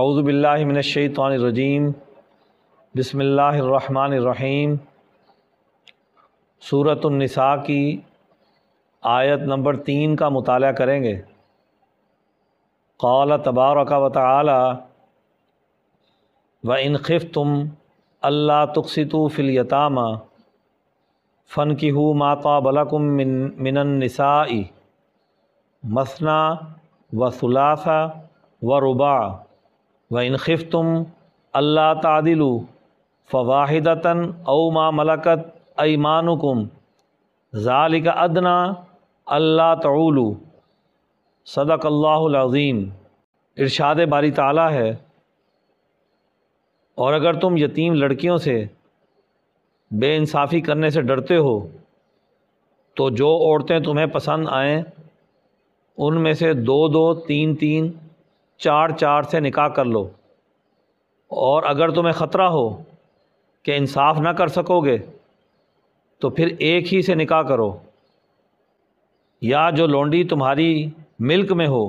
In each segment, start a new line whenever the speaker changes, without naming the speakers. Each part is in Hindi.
अवज़बिल्लिमिनशैतरजीम बसमीम सूरतुलनसा की आयत नंबर तीन का मताल करेंगे कौल तबारक व ताली व तुम अल्ला तुकसितु फ़िलयतामा फ़न की हो माता बलकुम मिन मिनन्नसाई मसना व सुलासा व रुबा व इनखिफ तुम अल्लाह तदिलु फ़वाहिदतन औ मा मलकत ऐमानुकुम ज़ालिक अदना अल्ला तऊलु सदक अल्लाज़ीम इरशाद बारी ताला है और अगर तुम यतीम लड़कियों से बेइंसाफ़ी करने से डरते हो तो जो औरतें तुम्हें पसंद आएँ उनमें से दो दो तीन तीन चार चार से निकाह कर लो और अगर तुम्हें ख़तरा हो कि इंसाफ ना कर सकोगे तो फिर एक ही से निकाह करो या जो लौंडी तुम्हारी मिल्क में हो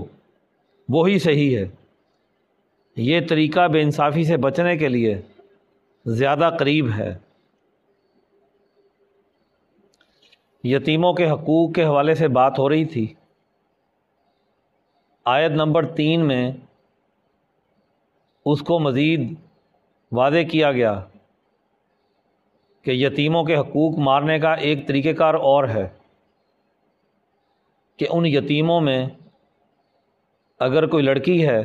वो ही सही है ये तरीका बेइंसाफ़ी से बचने के लिए ज़्यादा करीब है यतीमों के हकूक़ के हवाले से बात हो रही थी आयत नंबर तीन में उसको मज़ीद वादे किया गया कि यतीमों के हकूक़ मारने का एक तरीक़ेकार और है कि उन यतीमों में अगर कोई लड़की है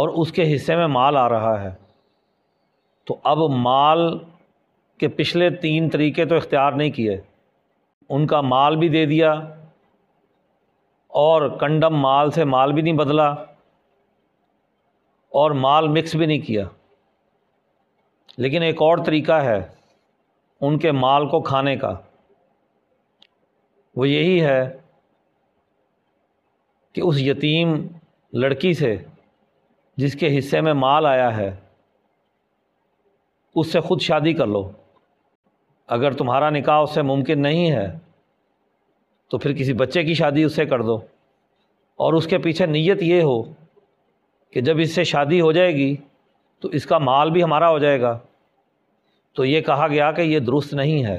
और उसके हिस्से में माल आ रहा है तो अब माल के पिछले तीन तरीके तो इख्तियार नहीं किए उनका माल भी दे दिया और कंडम माल से माल भी नहीं बदला और माल मिक्स भी नहीं किया लेकिन एक और तरीका है उनके माल को खाने का वो यही है कि उस यतीम लड़की से जिसके हिस्से में माल आया है उससे ख़ुद शादी कर लो अगर तुम्हारा निकाह उससे मुमकिन नहीं है तो फिर किसी बच्चे की शादी उससे कर दो और उसके पीछे नीयत ये हो कि जब इससे शादी हो जाएगी तो इसका माल भी हमारा हो जाएगा तो ये कहा गया कि ये दुरुस्त नहीं है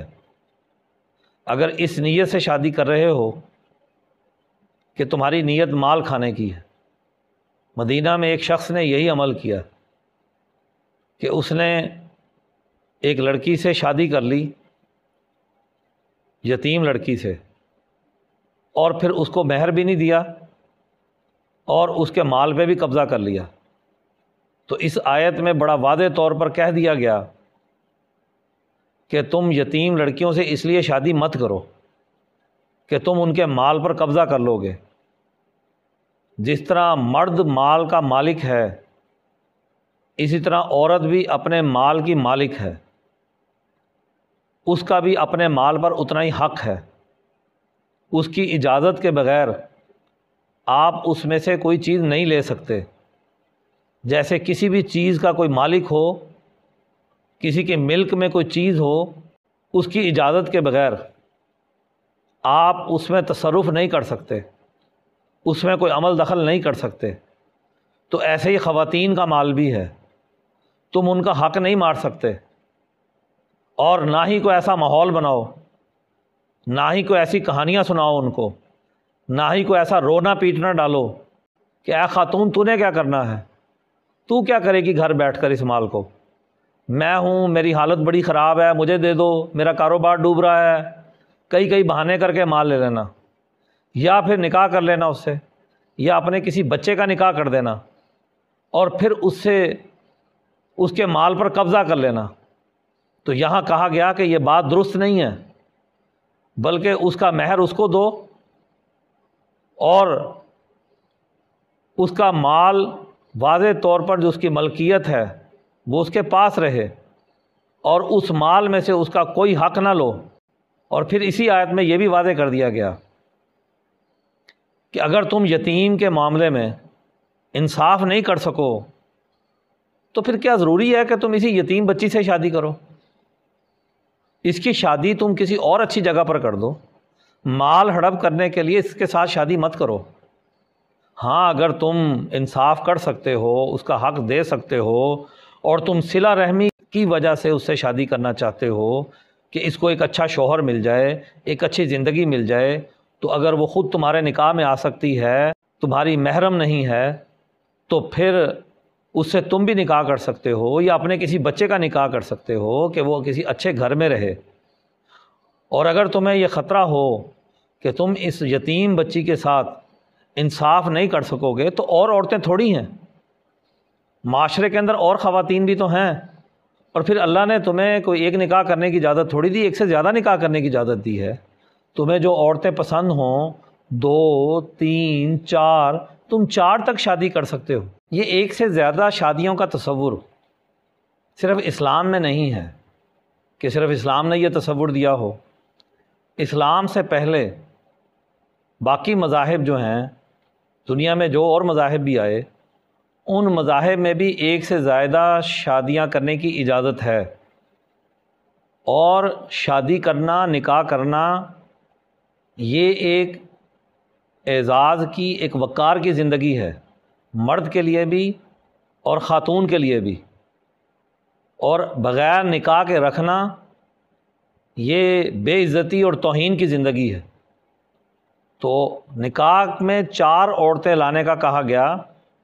अगर इस नीयत से शादी कर रहे हो कि तुम्हारी नीयत माल खाने की है मदीना में एक शख्स ने यही अमल किया कि उसने एक लड़की से शादी कर ली यतीम लड़की से और फिर उसको महर भी नहीं दिया और उसके माल पे भी कब्ज़ा कर लिया तो इस आयत में बड़ा वादे तौर पर कह दिया गया कि तुम यतीम लड़कियों से इसलिए शादी मत करो कि तुम उनके माल पर कब्ज़ा कर लोगे जिस तरह मर्द माल का मालिक है इसी तरह औरत भी अपने माल की मालिक है उसका भी अपने माल पर उतना ही हक है उसकी इजाज़त के बग़ैर आप उसमें से कोई चीज़ नहीं ले सकते जैसे किसी भी चीज़ का कोई मालिक हो किसी के मिल्क में कोई चीज़ हो उसकी इजाज़त के बगैर आप उसमें तसरुफ़ नहीं कर सकते उसमें कोई अमल दखल नहीं कर सकते तो ऐसे ही ख़वातीन का माल भी है तुम उनका हक नहीं मार सकते और ना ही कोई ऐसा माहौल बनाओ ना ही कोई ऐसी कहानियाँ सुनाओ उनको ना ही को ऐसा रोना पीटना डालो कि ऐ खातून तूने क्या करना है तू क्या करेगी घर बैठ कर इस माल को मैं हूँ मेरी हालत बड़ी ख़राब है मुझे दे दो मेरा कारोबार डूब रहा है कई कई बहाने करके माल ले लेना या फिर निकाह कर लेना उससे या अपने किसी बच्चे का निकाह कर देना और फिर उससे उसके माल पर कब्ज़ा कर लेना तो यहाँ कहा गया कि ये बात दुरुस्त नहीं है बल्कि उसका महर उसको दो और उसका माल वाज तौर पर जो उसकी मलकियत है वो उसके पास रहे और उस माल में से उसका कोई हक ना लो और फिर इसी आयत में ये भी वादे कर दिया गया कि अगर तुम यतीम के मामले में इंसाफ नहीं कर सको तो फिर क्या ज़रूरी है कि तुम इसी यतीम बच्ची से शादी करो इसकी शादी तुम किसी और अच्छी जगह पर कर दो माल हड़प करने के लिए इसके साथ शादी मत करो हाँ अगर तुम इंसाफ कर सकते हो उसका हक दे सकते हो और तुम सिला रहमी की वजह से उससे शादी करना चाहते हो कि इसको एक अच्छा शोहर मिल जाए एक अच्छी ज़िंदगी मिल जाए तो अगर वो ख़ुद तुम्हारे निकाह में आ सकती है तुम्हारी महरम नहीं है तो फिर उससे तुम भी निकाह कर सकते हो या अपने किसी बच्चे का निकाह कर सकते हो कि वो किसी अच्छे घर में रहे और अगर तुम्हें यह ख़तरा हो कि तुम इस यतीम बच्ची के साथ इंसाफ नहीं कर सकोगे तो और औरतें थोड़ी हैं माशरे के अंदर और ख़वातीन भी तो हैं और फिर अल्लाह ने तुम्हें कोई एक निकाह करने की इजाज़त थोड़ी दी एक से ज़्यादा निकाह करने की इजाज़त दी है तुम्हें जो औरतें पसंद हों दो तीन चार तुम चार तक शादी कर सकते हो ये एक से ज़्यादा शादियों का तस्वुर सिर्फ़ इस्लाम में नहीं है कि सिर्फ़ इस्लाम ने यह तस्वुर दिया हो इस्लाम से पहले बाकी मज़ाहब जो हैं दुनिया में जो और मज़ाहब भी आए उन मज़ाहब में भी एक से ज़्यादा शादियां करने की इजाज़त है और शादी करना निकाह करना ये एक एजाज़ की एक वक़ार की ज़िंदगी है मर्द के लिए भी और ख़ातून के लिए भी और बग़ैर निकाह के रखना ये बेइज्जती और तोहन की ज़िंदगी है तो निकाह में चार औरतें लाने का कहा गया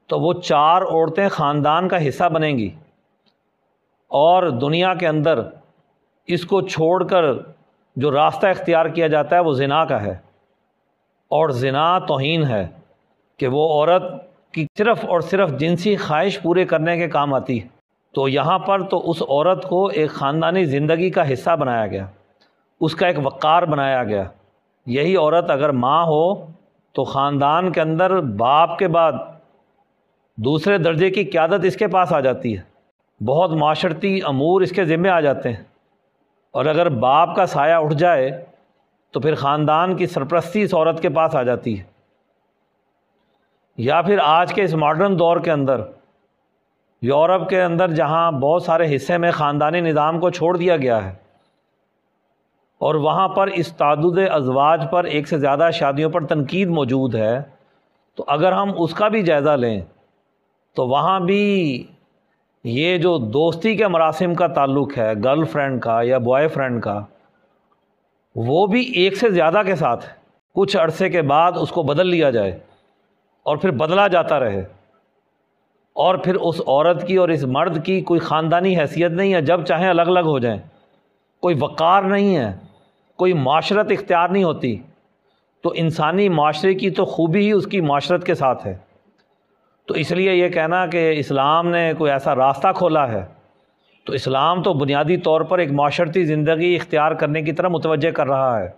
तो वो चार औरतें ख़ानदान का हिस्सा बनेंगी और दुनिया के अंदर इसको छोड़कर जो रास्ता इख्तियार किया जाता है वो जना का है और जना तोहन है कि वो औरत की सिर्फ़ और सिर्फ जिनसी ख्वाहिश पूरे करने के काम आती है तो यहाँ पर तो उस औरत को एक ख़ानदानी ज़िंदगी का हिस्सा बनाया गया उसका एक वक़ार बनाया गया यही औरत अगर माँ हो तो ख़ानदान के अंदर बाप के बाद दूसरे दर्जे की क्यादत इसके पास आ जाती है बहुत माशरती अमूर इसके ज़िम्मे आ जाते हैं और अगर बाप का साया उठ जाए तो फिर ख़ानदान की सरप्रस्ती इस औरत के पास आ जाती है या फिर आज के इस मॉडर्न दौर के अंदर यूरोप के अंदर जहाँ बहुत सारे हिस्से में ख़ानदानी निज़ाम को छोड़ दिया गया है और वहाँ पर इस तादुद अजवाज पर एक से ज़्यादा शादियों पर तनकीद मौजूद है तो अगर हम उसका भी जायज़ा लें तो वहाँ भी ये जो दोस्ती के मरासम का ताल्लुक़ है गर्ल फ्रेंड का या बॉय फ्रेंड का वो भी एक से ज़्यादा के साथ कुछ अरसे के बाद उसको बदल लिया जाए और फिर बदला जाता रहे और फिर उस औरत की और इस मर्द की कोई ख़ानदानी हैसियत नहीं है जब चाहे अलग अलग हो जाएं कोई वक़ार नहीं है कोई माशरत इख्तियार नहीं होती तो इंसानी माशरे की तो खूबी ही उसकी माशरत के साथ है तो इसलिए यह कहना कि इस्लाम ने कोई ऐसा रास्ता खोला है तो इस्लाम तो बुनियादी तौर पर एक माशरती ज़िंदगी इख्तियार करने की तरह मुतवजह कर रहा है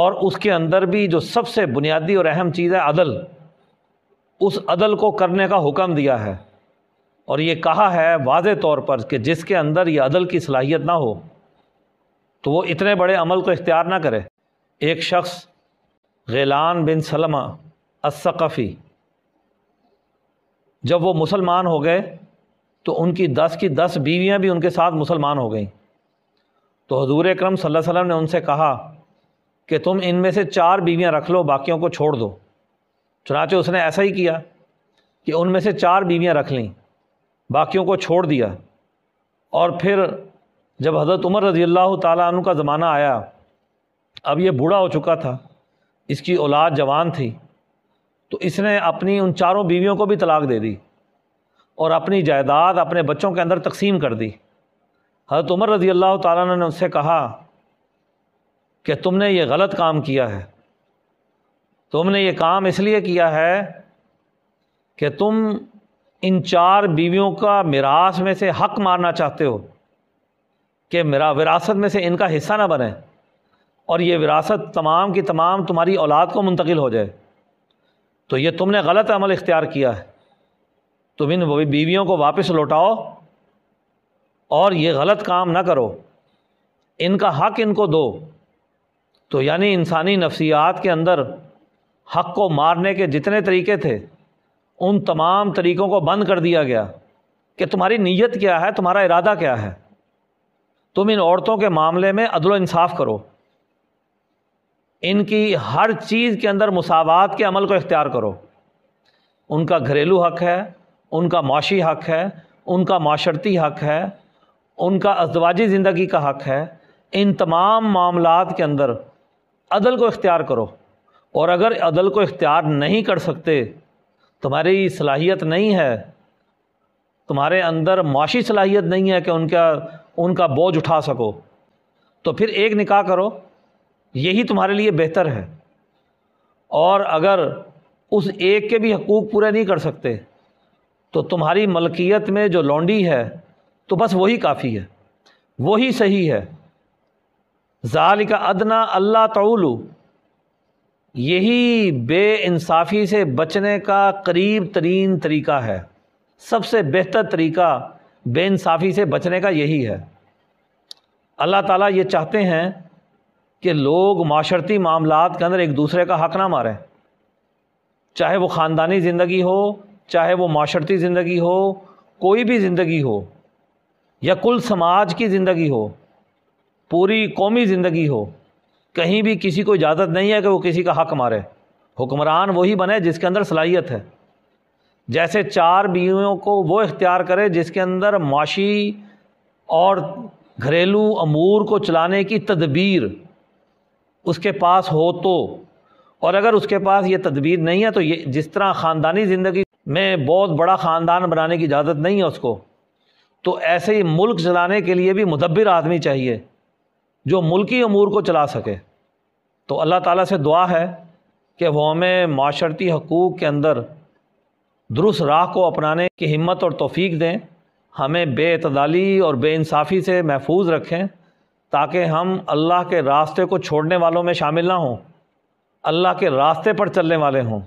और उसके अंदर भी जो सबसे बुनियादी और अहम चीज़ है अदल उस अदल को करने का हुक्म दिया है और ये कहा है वाज तौर पर कि जिसके अंदर ये अदल की सलाहियत ना हो तो वो इतने बड़े अमल को इख्तियार ना करे एक शख्स गैलान बिन सलमा असक़फ़ी जब वो मुसलमान हो गए तो उनकी दस की दस बीवियां भी उनके साथ मुसलमान हो गईं तो हजूर अक्रम वसल्लम ने उनसे कहा कि तुम इनमें से चार बीवियां रख लो बाकियों को छोड़ दो चुनाचे उसने ऐसा ही किया कि उनमें से चार बीवियां रख लीं बाकियों को छोड़ दिया और फिर जब हज़रत उमर रज़ी अल्लाह तु का ज़माना आया अब ये बूढ़ा हो चुका था इसकी औलाद जवान थी तो इसने अपनी उन चारों बीवियों को भी तलाक दे दी और अपनी जायदाद अपने बच्चों के अंदर तकसीम कर दी हज़रत उमर रज़ी अल्लाह तु ने कहा कि तुमने ये गलत काम किया है तुमने ये काम इसलिए किया है कि तुम इन चार बीवियों का मीरास में से हक मारना चाहते हो कि मेरा विरासत में से इनका हिस्सा ना बने और ये विरासत तमाम की तमाम तुम्हारी औलाद को मुंतकिल हो जाए तो ये तुमने गलत अमल इख्तियार किया है तुम इन बीवियों को वापस लौटाओ और ये गलत काम ना करो इनका हक इनको दो तो यानी इंसानी नफसियात के अंदर हक को मारने के जितने तरीके थे उन तमाम तरीक़ों को बंद कर दिया गया कि तुम्हारी नीयत क्या है तुम्हारा इरादा क्या है तुम इन औरतों के मामले में अदल इंसाफ करो इनकी हर चीज़ के अंदर मुसावत के अमल को इख्तियार करो उनका घरेलू हक है उनका माशी हक है उनका माशरती हक है उनका अजवाजी ज़िंदगी का हक है इन तमाम मामला के अंदर अदल को इख्तियार करो और अगर अदल को इख्तियार नहीं कर सकते तुम्हारी सलाहियत नहीं है तुम्हारे अंदर माशी सलाहियत नहीं है कि उनका उनका बोझ उठा सको तो फिर एक निकाह करो यही तुम्हारे लिए बेहतर है और अगर उस एक के भी हकूक़ पूरे नहीं कर सकते तो तुम्हारी मलकियत में जो लौंडी है तो बस वही काफ़ी है वही सही है ज़ाल का अदना अल्लाह तउलू यही बेानसाफ़ी से बचने का करीब तरीन तरीका है सबसे बेहतर तरीका बेानसाफ़ी से बचने का यही है अल्लाह ताला ये चाहते हैं कि लोग माशरती मामला के अंदर एक दूसरे का हक ना मारें चाहे वो ख़ानदानी ज़िंदगी हो चाहे वो माशरती ज़िंदगी हो कोई भी ज़िंदगी हो या कुल समाज की ज़िंदगी हो पूरी कौमी ज़िंदगी हो कहीं भी किसी को इजाज़त नहीं है कि वो किसी का हक मारे हुक्मरान वही बने जिसके अंदर सलाहियत है जैसे चार बीवियों को वो इख्तियार करे जिसके अंदर माशी और घरेलू अमूर को चलाने की तदबीर उसके पास हो तो और अगर उसके पास ये तदबीर नहीं है तो ये जिस तरह ख़ानदानी ज़िंदगी में बहुत बड़ा ख़ानदान बनाने की इजाज़त नहीं है उसको तो ऐसे ही मुल्क चलाने के लिए भी मुदब्बिर आदमी चाहिए जो मुल्की अमूर को चला सके तो अल्लाह ताला से दुआ है कि वो हमें माशरती हकूक़ के अंदर दुरुस्त राह को अपनाने की हिम्मत और तोफ़ी दें हमें बेतदाली और बेानसाफ़ी से महफूज रखें ताकि हम अल्लाह के रास्ते को छोड़ने वालों में शामिल ना हों अल्लाह के रास्ते पर चलने वाले हों